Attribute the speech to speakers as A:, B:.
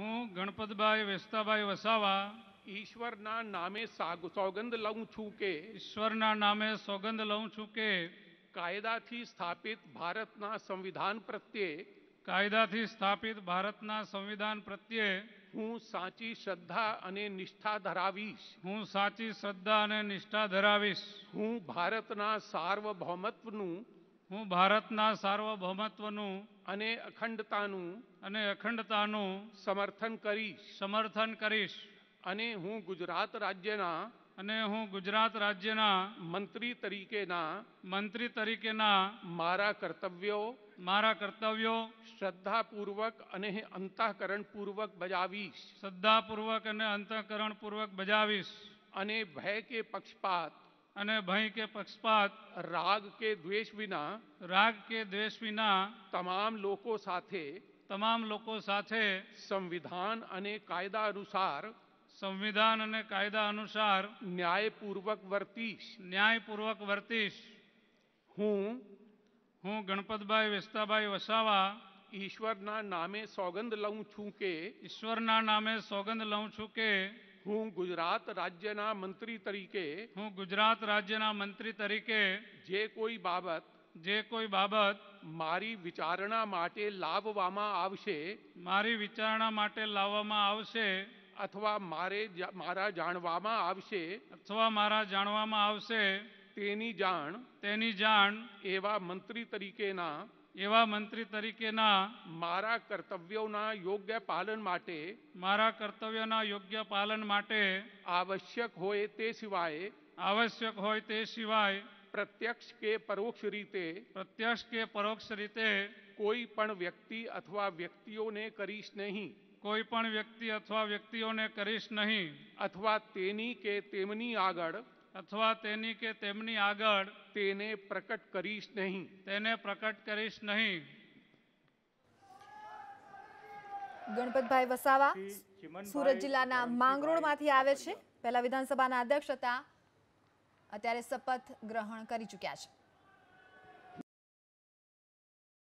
A: હું ગણપતભાઈ વેસ્તાભાઈ વસાવા ઈશ્વરના નામે સાગ સોગંદ લઉં છું કે ઈશ્વરના નામે સોગંદ લઉં છું કે કાયદાથી સ્થાપિત ભારતના સંવિધાન પ્રત્યે કાયદાથી સ્થાપિત ભારતના સંવિધાન પ્રત્યે હું સાચી શ્રદ્ધા અને નિષ્ઠા ધરાવીશ હું સાચી શ્રદ્ધા અને નિષ્ઠા ધરાવીશ હું ભારતના સાર્વભૌમત્વનું હું ભારતના સાર્વભૌમત્વનું અને અખંડતાનું અને અખંડતાનું સમર્થન કરીશ સમર્થન કરીશ અને હું ગુજરાત રાજ્યના અને હું ગુજરાત રાજ્યના મંત્રી તરીકેના મંત્રી તરીકેના મારા કર્તવ્યો મારા કર્તવ્યો શ્રદ્ધાપૂર્વક અને અંતઃકરણપૂર્વક બજાવીશ શ્રદ્ધાપૂર્વક અને અંતઃકરણપૂર્વક બજાવીશ અને ભય કે પક્ષપાત અને ભાઈ કે પક્ષપાત राग કે દ્વેષ વિના राग કે દ્વેષ વિના તમામ લોકો સાથે તમામ લોકો સાથે સંવિધાન અને કાયદા અનુસાર સંવિધાન અને કાયદા અનુસાર ન્યાયપૂર્વક વર્તી ન્યાયપૂર્વક વર્તીશ હું હું ગણપતભાઈ વેસ્તાભાઈ વસાવા ઈશ્વરના નામે સોગંદ લઉં છું કે ઈશ્વરના નામે સોગંદ લઉં છું કે હું ગુજરાત રાજ્યના મંત્રી તરીકે હું ગુજરાત રાજ્યના મંત્રી તરીકે જે કોઈ બાબત જે કોઈ બાબત મારી વિચારણા માટે લાવવામાં આવશે મારી વિચારણા માટે લાવવામાં આવશે અથવા મારે મારા જાણવામાં આવશે અથવા મારા જાણવામાં આવશે તેની જાણ તેની જાણ એવા મંત્રી તરીકેના एवं मंत्री तरीके ना मारा कर्तव्यों ना योग्य पालन माटे मारा कर्तव्य ना योग्य पालन माटे आवश्यक होए ते सिवाय आवश्यक होए ते सिवाय प्रत्यक्ष के परोक्ष रीते प्रत्यक्ष के परोक्ष रीते कोई पण व्यक्ति अथवा व्यक्तियों ने करीस नहीं कोई पण व्यक्ति अथवा व्यक्तियों ने करीस नहीं अथवा तेनी के तेमनी आगड़ અથવા તેની કે તેમની આગળ તેને પ્રકટ કરીશ નહીં તેને પ્રકટ કરીશ નહીં ગણપતભાઈ વસાવા સુરત જિલ્લાના માંગરોળમાંથી આવે છે પહેલા વિધાનસભાના અધ્યક્ષ હતા અત્યારે શપથ ગ્રહણ કરી ચૂક્યા છે